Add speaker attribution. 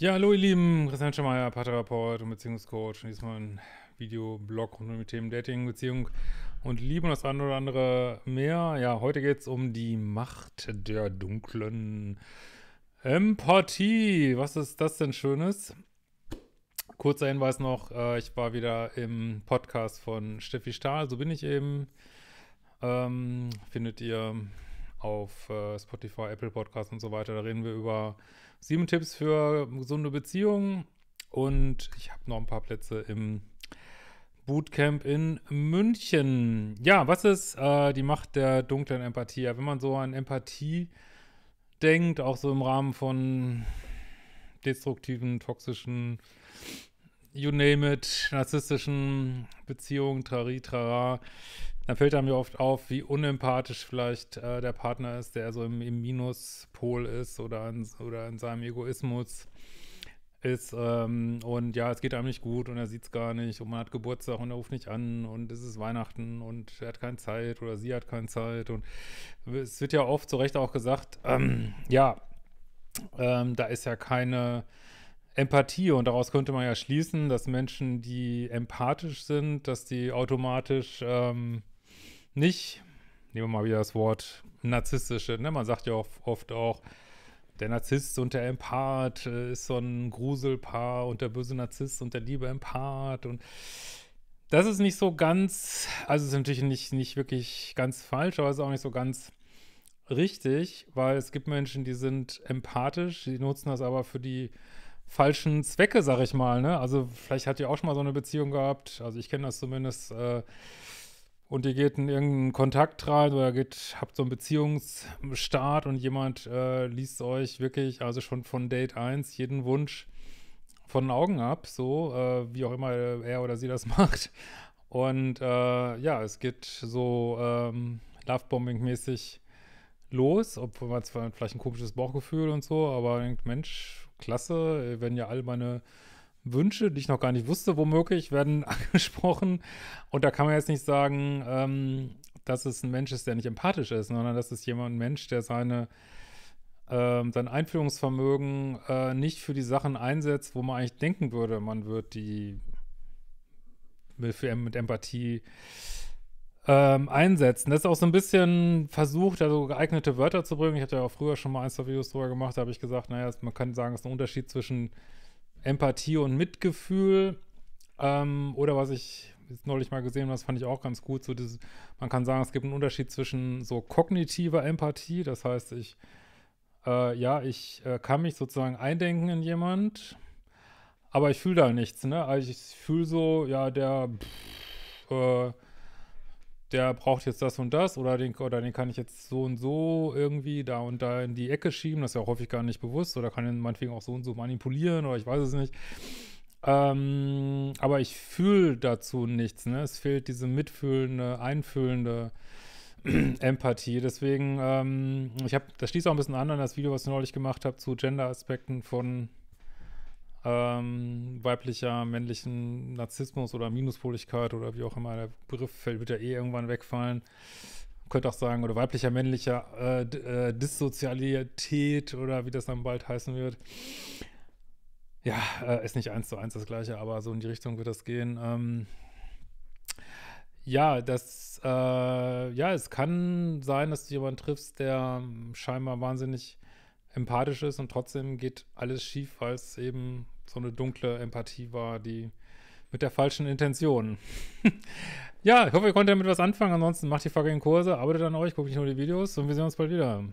Speaker 1: Ja, hallo ihr Lieben, Christian Schemeier, Paartherapeut und Beziehungscoach. Und diesmal ein Videoblog rund um die Themen Dating, Beziehung und Liebe und das eine oder andere mehr. Ja, heute geht es um die Macht der dunklen Empathie. Was ist das denn Schönes? Kurzer Hinweis noch, äh, ich war wieder im Podcast von Steffi Stahl, so bin ich eben. Ähm, findet ihr auf äh, Spotify, Apple Podcasts und so weiter. Da reden wir über Sieben Tipps für gesunde Beziehungen. Und ich habe noch ein paar Plätze im Bootcamp in München. Ja, was ist äh, die Macht der dunklen Empathie? Ja, wenn man so an Empathie denkt, auch so im Rahmen von destruktiven, toxischen, you name it, narzisstischen Beziehungen, trari, trara, dann fällt einem ja oft auf, wie unempathisch vielleicht äh, der Partner ist, der so im, im Minuspol ist oder in, oder in seinem Egoismus ist. Ähm, und ja, es geht einem nicht gut und er sieht es gar nicht und man hat Geburtstag und er ruft nicht an und es ist Weihnachten und er hat keine Zeit oder sie hat keine Zeit. Und es wird ja oft zu Recht auch gesagt, ähm, ja, ähm, da ist ja keine Empathie und daraus könnte man ja schließen, dass Menschen, die empathisch sind, dass die automatisch ähm, nicht, nehmen wir mal wieder das Wort, narzisstische. Ne? Man sagt ja auch, oft auch, der Narzisst und der Empath äh, ist so ein Gruselpaar und der böse Narzisst und der liebe Empath und das ist nicht so ganz, also ist natürlich nicht, nicht wirklich ganz falsch, aber es ist auch nicht so ganz richtig, weil es gibt Menschen, die sind empathisch, die nutzen das aber für die falschen Zwecke, sag ich mal. Ne? Also vielleicht hat ihr auch schon mal so eine Beziehung gehabt, also ich kenne das zumindest, äh, und ihr geht in irgendeinen Kontakt rein oder geht, habt so einen Beziehungsstart und jemand äh, liest euch wirklich, also schon von Date 1, jeden Wunsch von den Augen ab, so äh, wie auch immer er oder sie das macht. Und äh, ja, es geht so ähm, Lovebombing-mäßig los, obwohl man zwar vielleicht ein komisches Bauchgefühl und so, aber denkt, Mensch, klasse, wenn ja alle meine Wünsche, die ich noch gar nicht wusste, womöglich, werden angesprochen. Und da kann man jetzt nicht sagen, ähm, dass es ein Mensch ist, der nicht empathisch ist, sondern dass es jemand, ein Mensch, der seine, ähm, sein Einfühlungsvermögen äh, nicht für die Sachen einsetzt, wo man eigentlich denken würde, man wird die mit Empathie ähm, einsetzen. Das ist auch so ein bisschen versucht, also geeignete Wörter zu bringen. Ich hatte ja auch früher schon mal ein, zwei Videos drüber gemacht, da habe ich gesagt, naja, man kann sagen, es ist ein Unterschied zwischen Empathie und Mitgefühl. Ähm, oder was ich jetzt neulich mal gesehen habe, das fand ich auch ganz gut. So dieses, man kann sagen, es gibt einen Unterschied zwischen so kognitiver Empathie, das heißt, ich, äh, ja, ich äh, kann mich sozusagen eindenken in jemand, aber ich fühle da nichts. Ne? Also ich fühle so, ja, der. Pff, äh, der braucht jetzt das und das oder den, oder den kann ich jetzt so und so irgendwie da und da in die Ecke schieben, das ist ja häufig gar nicht bewusst oder kann ihn meinetwegen auch so und so manipulieren oder ich weiß es nicht. Ähm, aber ich fühle dazu nichts, ne? Es fehlt diese mitfühlende, einfühlende Empathie. Deswegen, ähm, ich habe, das schließt auch ein bisschen an an das Video, was ich neulich gemacht habe zu Gender-Aspekten von ähm, weiblicher, männlichen Narzissmus oder Minuspoligkeit oder wie auch immer der Begriff fällt, wird ja eh irgendwann wegfallen. Könnte auch sagen, oder weiblicher, männlicher äh, äh, Dissozialität oder wie das dann bald heißen wird. Ja, äh, ist nicht eins zu eins das gleiche, aber so in die Richtung wird das gehen. Ähm, ja, das, äh, ja, es kann sein, dass du jemanden triffst, der ähm, scheinbar wahnsinnig empathisch ist und trotzdem geht alles schief, weil es eben so eine dunkle Empathie war, die mit der falschen Intention. ja, ich hoffe, ihr konntet damit was anfangen. Ansonsten macht die fucking Kurse, arbeitet an euch, guckt nicht nur die Videos und wir sehen uns bald wieder.